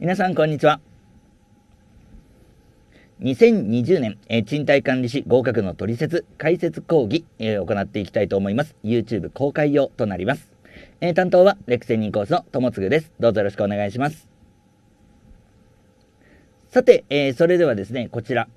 皆さんこんにちは2020年、えー、賃貸管理士合格の取説解説講義、えー、行っていきたいと思います YouTube 公開用となります、えー、担当はレクセニーコースの友次ですどうぞよろしくお願いしますさて、えそれではですねこちら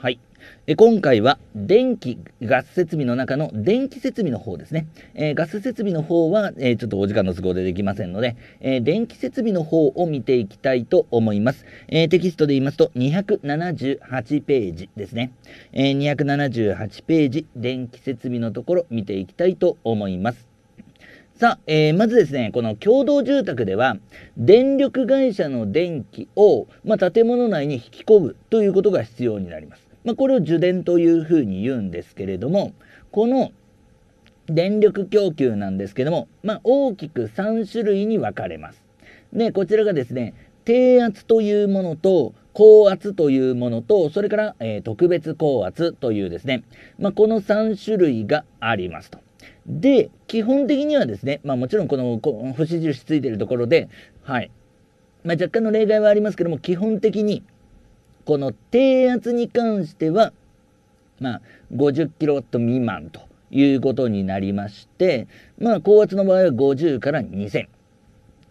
はいえ今回は電気ガス設備の中の電気設備の方ですね、えー、ガス設備の方は、えー、ちょっとお時間の都合でできませんので、えー、電気設備の方を見ていきたいと思います、えテキストで言いますと278ページですね、え278ページ電気設備のところ見ていきたいと思いますさあ、えー、まずですね、この共同住宅では、電力会社の電気を、まあ、建物内に引き込むということが必要になります。まあ、これを受電というふうに言うんですけれどもこの電力供給なんですけども、まあ、大きく3種類に分かれます。でこちらがですね低圧というものと高圧というものとそれから、えー、特別高圧というですね、まあ、この3種類がありますと。で基本的にはですね、まあ、もちろんこの星印ついてるところで、はいまあ、若干の例外はありますけども基本的にこの低圧に関しては、まあ、50キロワット未満ということになりまして、まあ、高圧の場合は50から2000。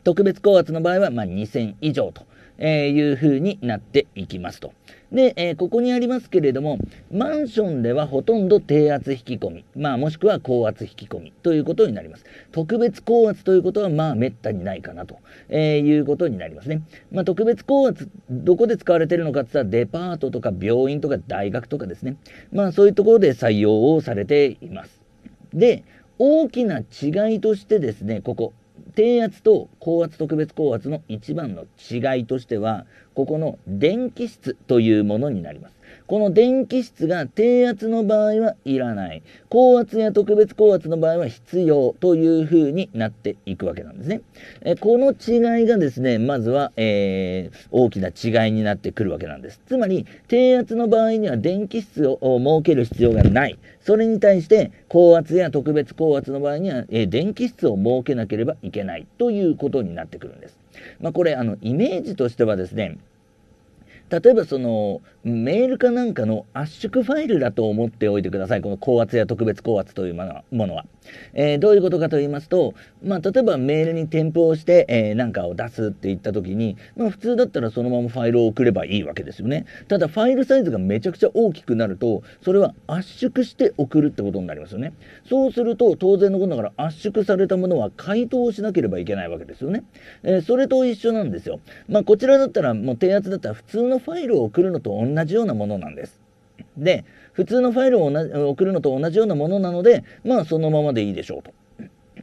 特別高圧の場合は、ま2000以上というふうになっていきますと。で、えー、ここにありますけれどもマンションではほとんど低圧引き込み、まあ、もしくは高圧引き込みということになります特別高圧ということはまあめったにないかなと、えー、いうことになりますね、まあ、特別高圧どこで使われてるのかって言ったらデパートとか病院とか大学とかですねまあそういうところで採用をされていますで大きな違いとしてですねここ低圧と高圧特別高圧の一番の違いとしてはここの電気質というものになりますこの電気質が低圧の場合はいらない。高圧や特別高圧の場合は必要というふうになっていくわけなんですね。えこの違いがですね、まずは、えー、大きな違いになってくるわけなんです。つまり、低圧の場合には電気質を設ける必要がない。それに対して、高圧や特別高圧の場合には、えー、電気質を設けなければいけないということになってくるんです。まあ、これ、あの、イメージとしてはですね、例えばそのメールかなんかの圧縮ファイルだと思っておいてください。この高圧や特別高圧というものは。えー、どういうことかと言いますと、まあ、例えばメールに添付をして、えー、なんかを出すって言った時に、まあ、普通だったらそのままファイルを送ればいいわけですよね。ただファイルサイズがめちゃくちゃ大きくなると、それは圧縮して送るってことになりますよね。そうすると、当然のことながら圧縮されたものは回答しなければいけないわけですよね。えー、それと一緒なんですよ。まあ、こちらだったら、もう低圧だったら普通のファイルを送るのと同同じようなものなんです。で普通のファイルを送るのと同じようなものなのでまあそのままでいいでしょうと。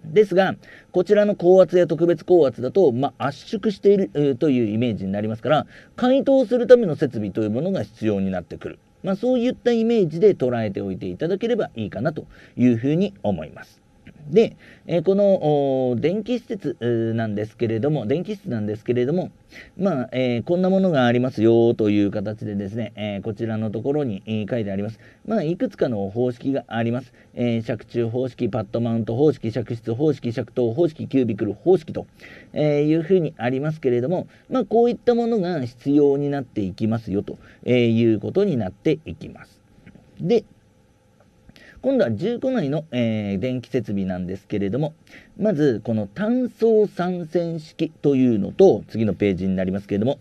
ですがこちらの高圧や特別高圧だと、まあ、圧縮しているというイメージになりますから解凍するための設備というものが必要になってくる、まあ、そういったイメージで捉えておいていただければいいかなというふうに思います。で、えこの電気施設なんですけれども、電気室なんですけれども、まあ、えー、こんなものがありますよという形でですね、えー、こちらのところに、えー、書いてあります。まあ、いくつかの方式があります。えー、尺中方式、パッドマウント方式、尺室方式、尺等方式、キュービクル方式と、えいうふうにありますけれども、まあ、こういったものが必要になっていきますよと、えいうことになっていきます。で、今度は15内の、えー、電気設備なんですけれども、まず、この単素3線式というのと、次のページになりますけれども、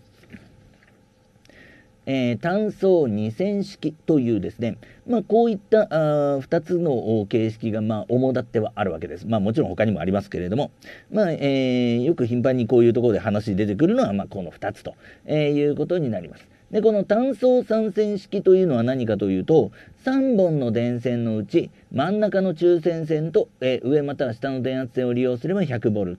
えー、単層2線式というですね、まあ、こういったあ2つの形式がまあ主だってはあるわけです。まあ、もちろん他にもありますけれども、まあえー、よく頻繁にこういうところで話出てくるのはまあこの2つと、えー、いうことになります。でこの単相三線式というのは何かというと3本の電線のうち真ん中の中線線と、えー、上または下の電圧線を利用すれば 100V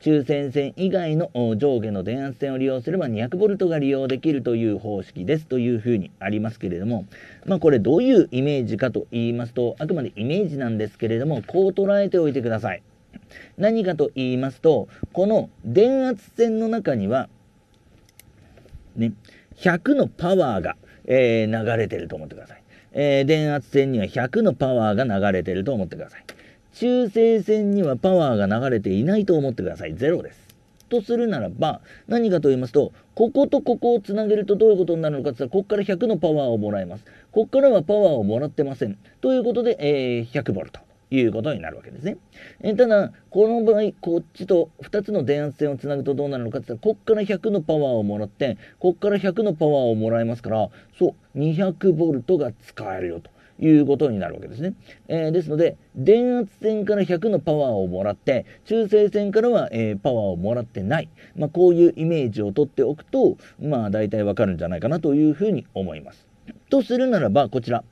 中線線以外の上下の電圧線を利用すれば 200V が利用できるという方式ですというふうにありますけれども、まあ、これどういうイメージかと言いますと、あくまでイメージなんですけれども、こう捉えておいてください。何かと言いますと、この電圧線の中には、ね、100のパワーが、えー、流れてると思ってください。えー、電圧線には100のパワーが流れてると思ってください。中性線にはパワーが流れていないと思ってください。0です。とするならば何かと言いますとこことここをつなげるとどういうことになるのかって言ったらここから100のパワーをもらえますここからはパワーをもらってませんということで、えー、100ボルトいうことになるわけですね。えただ、この場合、こっちと2つの電圧線をつなぐとどうなるのかって言ったら、こっから100のパワーをもらって、こっから100のパワーをもらえますから、そう、200ボルトが使えるよと。いうことになるわけですね。えー、ですので、電圧線から100のパワーをもらって、中性線からは、えー、パワーをもらってない。まあ、こういうイメージをとっておくと、まあ、大体わかるんじゃないかなというふうに思います。とするならば、こちら。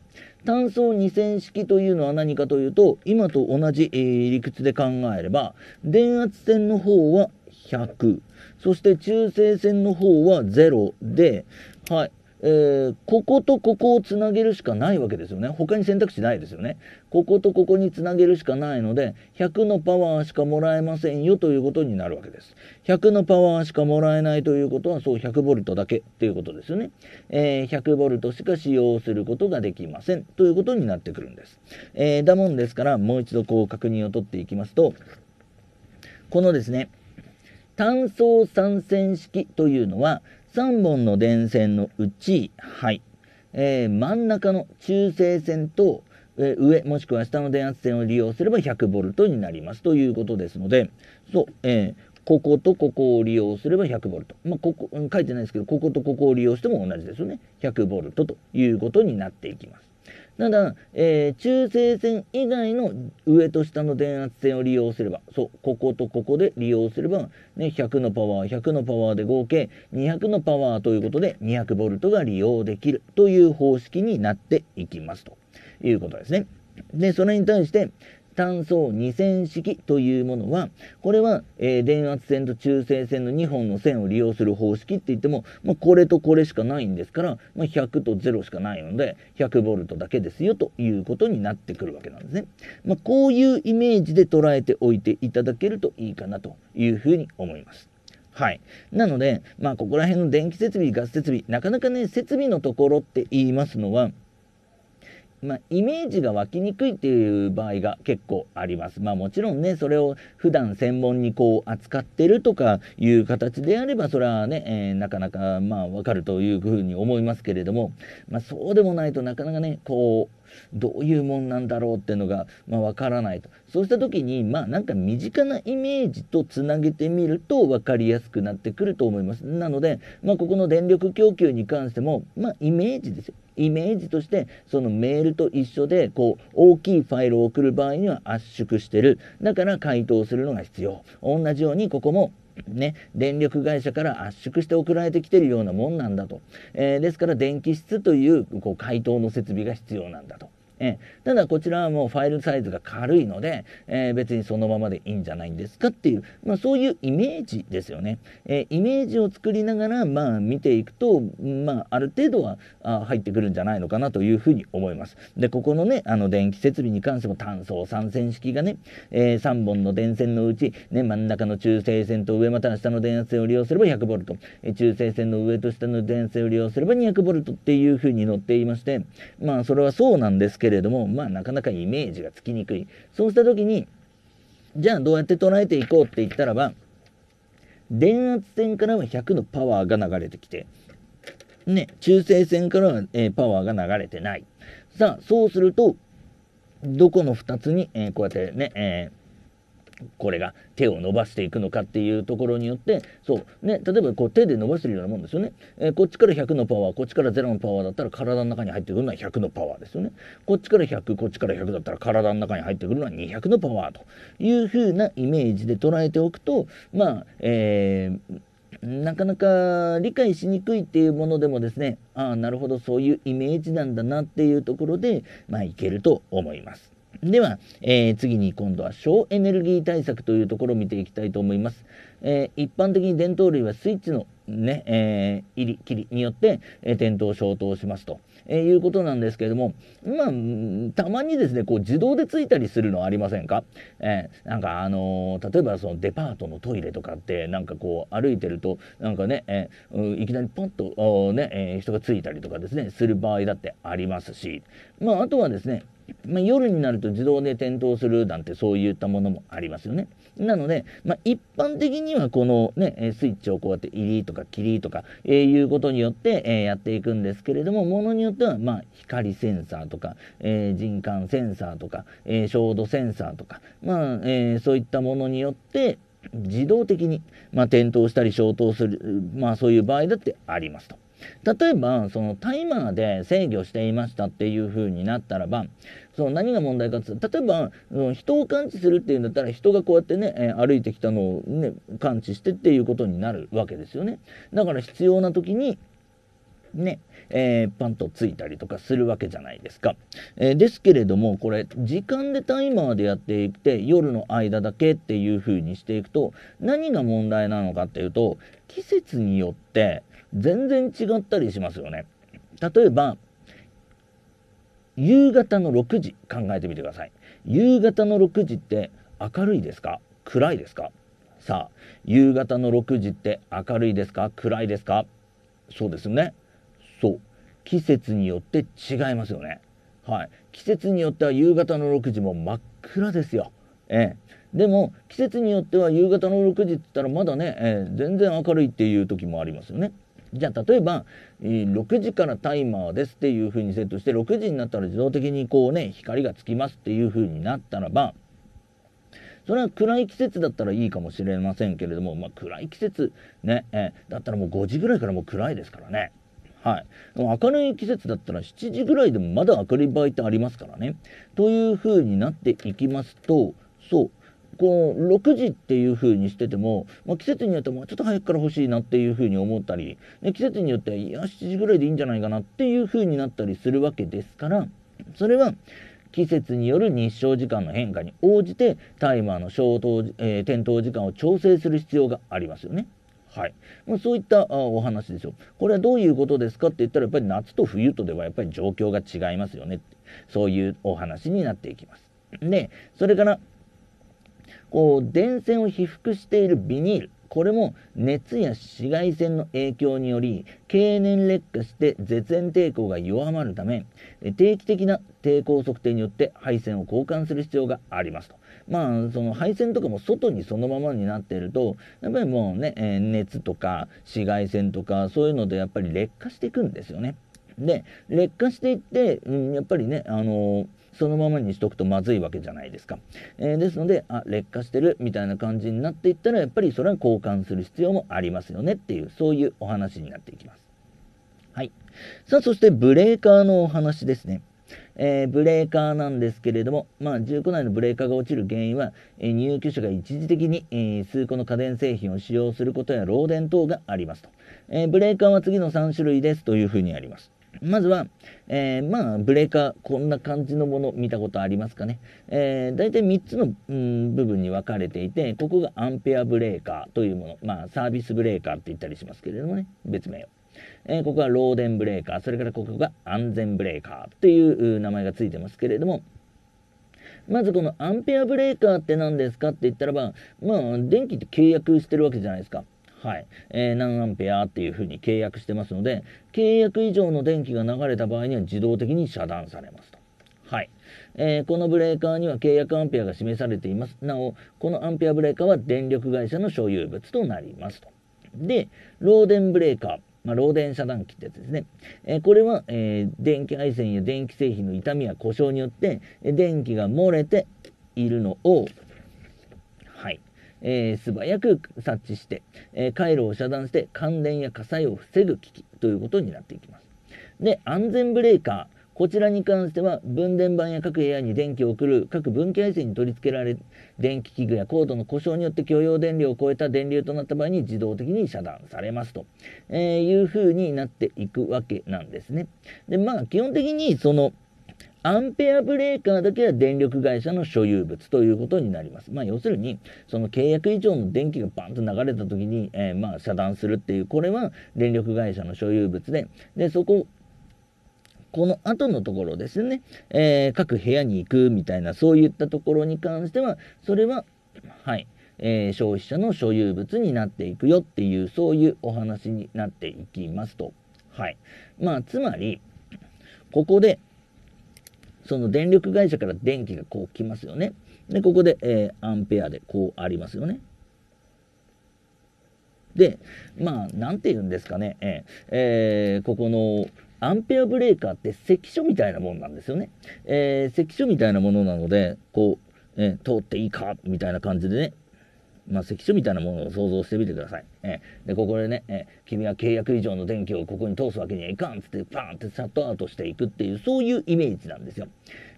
単素二線式というのは何かというと、今と同じ、えー、理屈で考えれば、電圧線の方は100、そして中性線の方は0で、はい、えー、こことここをつなげるしかないわけですよね他に選択肢ないですよねこことここにつなげるしかないので100のパワーしかもらえませんよということになるわけです100のパワーしかもらえないということはそう1 0 0ボルトだけということですよね、えー、1 0 0ボルトしか使用することができませんということになってくるんです、えー、だもんですからもう一度こう確認を取っていきますとこのですね単相3線式というのは3本の電線のうち、はい、えー、真ん中の中性線と、えー、上もしくは下の電圧線を利用すれば 100V になりますということですので、そう、えーこことここを利用すれば 100V。まあ、ここ、書いてないですけど、こことここを利用しても同じですよね。100V ということになっていきます。ただ、えー、中性線以外の上と下の電圧線を利用すれば、そう、こことここで利用すれば、ね、100のパワー、100のパワーで合計200のパワーということで、200ボルトが利用できるという方式になっていきますということですね。で、それに対して、単層2 0式というものはこれは、えー、電圧線と中性線の2本の線を利用する方式って言っても、まあ、これとこれしかないんですから、まあ、100と0しかないので 100V だけですよということになってくるわけなんですね。まあ、こういうイメージで捉えておいていただけるといいかなというふうに思います。はい。なので、まあ、ここら辺の電気設備、ガス設備、なかなかね、設備のところって言いますのは、まあ、イメージが湧きにくいっていう場合が結構あります。まあ、もちろんね、それを普段専門にこう扱ってるとかいう形であれば、それはね、えー、なかなかまあわかるというふうに思いますけれども、まあ、そうでもないとなかなかね、こう、どういうもんなんだろうっていうのが、まあ、分からないとそうした時にまあなんか身近なイメージとつなげてみると分かりやすくなってくると思いますなので、まあ、ここの電力供給に関しても、まあ、イメージですよイメージとしてそのメールと一緒でこう大きいファイルを送る場合には圧縮してるだから回答するのが必要同じようにここもね、電力会社から圧縮して送られてきてるようなもんなんだと、えー、ですから電気室というこう回答の設備が必要なんだとえー、ただこちらはもうファイルサイズが軽いので、えー、別にそのままでいいんじゃないんですかっていう、まあ、そういうイメージですよね、えイメージを作りながら、まあ、見ていくと、まあ、ある程度はあ入ってくるんじゃないのかなというふうに思いますでここのねあの電気設備に関しても単素三線式がね、え3本の電線のうち、ね、真ん中の中性線と上または下の電線を利用すれば 100V、え中性線の上と下の電線を利用すれば 200V っていうふうに載っていましてまあそれはそうなんですけれどれども、まあなかなかイメージがつきにくい。そうした時に、じゃあどうやって捉えていこうって言ったらば、電圧線からは100のパワーが流れてきて、ね、中性線からは、えー、パワーが流れてない。さあ、そうすると、どこの2つに、えー、こうやってね、えーこれが手を伸ばしていくのかっていうところによってそうね例えばこう手で伸ばしてるようなもんですよね、えー、こっちから100のパワーこっちから0のパワーだったら体の中に入ってくるのは100のパワーですよねこっちから100こっちから100だったら体の中に入ってくるのは200のパワーというふうなイメージで捉えておくとまあえーなかなか理解しにくいっていうものでもですねああなるほどそういうイメージなんだなっていうところでまあいけると思います。では、えー、次に今度は省エネルギー対策というところを見ていきたいと思います。えー、一般的に電灯類はスイッチのね、えー、入り切りによって、え点灯消灯しますと、えいうことなんですけれども、まあ、たまにですね、こう自動でついたりするのはありませんか、えなんかあの例えばそのデパートのトイレとかって、なんかこう歩いてると、なんかね、えいきなりポンと、ねえ人がついたりとかですね、する場合だってありますし、まあ、あとはですね、まあ、夜になると自動で点灯するなんてそういったものもありますよね。なので、まあ、一般的にはこの、ね、スイッチをこうやって入りとか切りとか、えいうことによって、えやっていくんですけれどもものによっては、まあ、光センサーとか、えー、人感センサーとか、えー、照度センサーとか、まあえー、そういったものによって自動的に、まあ、点灯したり消灯する、まあ、そういう場合だってありますと。例えばそのタイマーで制御していましたっていう風になったらばその何が問題かって例えば、人を感知するっていうんだったら人がこうやってね、え歩いてきたのを、ね、感知してっていうことになるわけですよね。だから必要な時にね、えー、パンとついたりとかするわけじゃないですか。えー、ですけれどもこれ時間でタイマーでやっていって夜の間だけっていう風にしていくと何が問題なのかっていうと季節によって全然違ったりしますよね。例えば夕方の6時考えてみてください。夕方の6時って明るいですか暗いですかさあ夕方の6時って明るいですか暗いですかそうですよね。そう季節によって違いますよね。はい、季節によっては夕方の6時も真っ暗ですよ。ええ、でも季節によっては夕方の6時って言ったらまだね、ええ、全然明るいっていう時もありますよね。じゃあ例えば、え6時からタイマーですっていう風にセットして6時になったら自動的にこうね光がつきますっていう風になったらばそれは暗い季節だったらいいかもしれませんけれども、まあ、暗い季節ね、えー、だったらもう5時ぐらいからもう暗いですからね。はい、明るい季節だったら7時ぐらいでもまだ明るい場合ってありますからね。という風になっていきますとそうこう6時っていう風にしてても、まあ、季節によってもちょっと早くから欲しいなっていう風に思ったり季節によっていや7時ぐらいでいいんじゃないかなっていう風になったりするわけですからそれは季節による日照時間の変化に応じてタイマーの消灯、えー、点灯時間を調整する必要がありますよね。はい、まあ、そういったお話ですよ。これはどういうことですかって言ったらやっぱり夏と冬とではやっぱり状況が違いますよねそういうお話になっていきます。でそれからこう電線を被覆しているビニールこれも熱や紫外線の影響により経年劣化して絶縁抵抗が弱まるため定期的な抵抗測定によって配線を交換する必要がありますと。まあその配線とかも外にそのままになっているとやっぱりもうね、え熱とか紫外線とかそういうのでやっぱり劣化していくんですよね。で劣化していって、うん、やっぱりねあのーそのままにしとくとまずいわけじゃないですか、えー、ですのであ劣化してるみたいな感じになっていったらやっぱりそれは交換する必要もありますよねっていうそういうお話になっていきますはいさあそしてブレーカーのお話ですねえー、ブレーカーなんですけれども、まあ、中古内のブレーカーが落ちる原因は、えー、入居者が一時的に、えー、数個の家電製品を使用することや漏電等がありますと、えブレーカーは次の3種類ですというふうにありますまずは、えー、まあ、ブレーカー、こんな感じのもの見たことありますかね。えー、大体3つの、うん、部分に分かれていて、ここがアンペアブレーカーというもの、まあ、サービスブレーカーって言ったりしますけれどもね、別名を。えー、ここがデンブレーカー、それからここが安全ブレーカーという名前がついてますけれども、まずこのアンペアブレーカーって何ですかって言ったらば、まあ、電気って契約してるわけじゃないですか。はい、えー、何アンペアっていうふうに契約してますので、契約以上の電気が流れた場合には自動的に遮断されますと。はい。えー、このブレーカーには契約アンペアが示されています。なお、このアンペアブレーカーは電力会社の所有物となりますと。で、漏電ブレーカー。まあ、漏電遮断機ってやつですね。えー、これは、え電気配線や電気製品の傷みや故障によって、電気が漏れているのをえー、素早く察知して、えー、回路を遮断して感電や火災を防ぐ機器ということになっていきます。で、安全ブレーカー。こちらに関しては分電盤や各部屋に電気を送る各分岐配線に取り付けられ電気器具やコードの故障によって許容電流を超えた電流となった場合に自動的に遮断されますと、えいうふうになっていくわけなんですね。でまあ基本的にそのアンペアブレーカーだけは電力会社の所有物ということになります。まあ、要するに、その契約以上の電気がバンと流れた時に、えー、まあ、遮断するっていう、これは電力会社の所有物で、で、そこ、この後のところですね、えー、各部屋に行くみたいな、そういったところに関しては、それは、はい、えー、消費者の所有物になっていくよっていう、そういうお話になっていきますと。はい。まあ、つまり、ここで、その電力会社から電気がこう来ますよね。で、ここで、えー、アンペアでこうありますよね。で、まあ、なんて言うんですかね、えー、えー、ここのアンペアブレーカーって関所みたいなもんなんですよね。えー、関所みたいなものなので、こう、えー、通っていいかみたいな感じでね、まあ、関所みたいなものを想像してみてください。えー、でここでね、えー、君は契約以上の電気をここに通すわけにはいかんっつってバーンってシャットアウトしていくっていうそういうイメージなんですよ。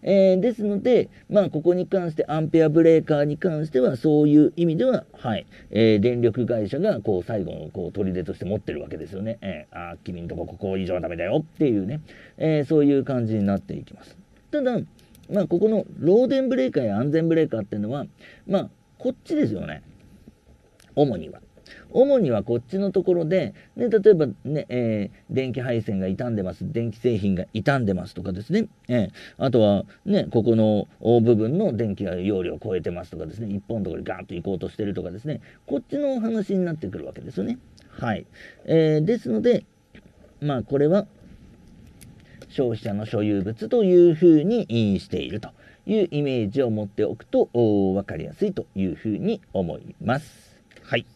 えー、ですので、まあ、ここに関してアンペアブレーカーに関してはそういう意味では、はいえー、電力会社がこう最後のこう砦として持ってるわけですよね。えー、あ君んとこここ以上はダメだよっていうね、えそういう感じになっていきます。ただ、まあ、ここの漏電ブレーカーや安全ブレーカーっていうのは、まあ、こっちですよね。主には。主にはこっちのところで、ね、例えばね、えー、電気配線が傷んでます、電気製品が傷んでますとかですね、えー、あとはね、ここの部分の電気が容量を超えてますとかですね、1本のところにガッと行こうとしてるとかですね、こっちのお話になってくるわけですよね。はい。えー、ですので、まあこれは消費者の所有物というふうにしているというイメージを持っておくと分かりやすいというふうに思います。はい。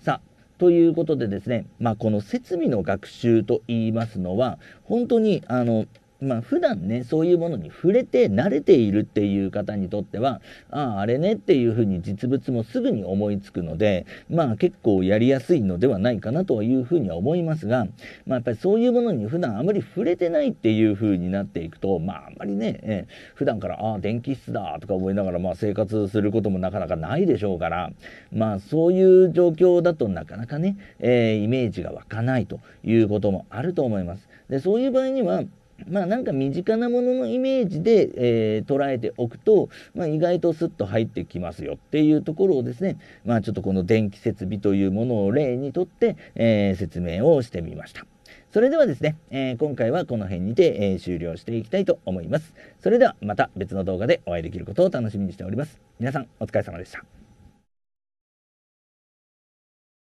さあ、ということでですね、まあ、この設備の学習といいますのは、本当に、あの、まあ普段ねそういうものに触れて慣れているっていう方にとってはあああれねっていうふうに実物もすぐに思いつくのでまあ結構やりやすいのではないかなというふうには思いますが、まあ、やっぱりそういうものに普段あまり触れてないっていうふうになっていくとまああんまりね、えー、普段からああ電気室だとか思いながらまあ生活することもなかなかないでしょうからまあそういう状況だとなかなかね、えー、イメージが湧かないということもあると思います。でそういう場合にはまあなんか身近なもののイメージで、えー、捉えておくと、まあ、意外とスッと入ってきますよっていうところをですね、まあちょっとこの電気設備というものを例にとって、えー、説明をしてみました。それではですね、えー、今回はこの辺にて、え終了していきたいと思います。それではまた別の動画でお会いできることを楽しみにしております。皆さんお疲れ様でした。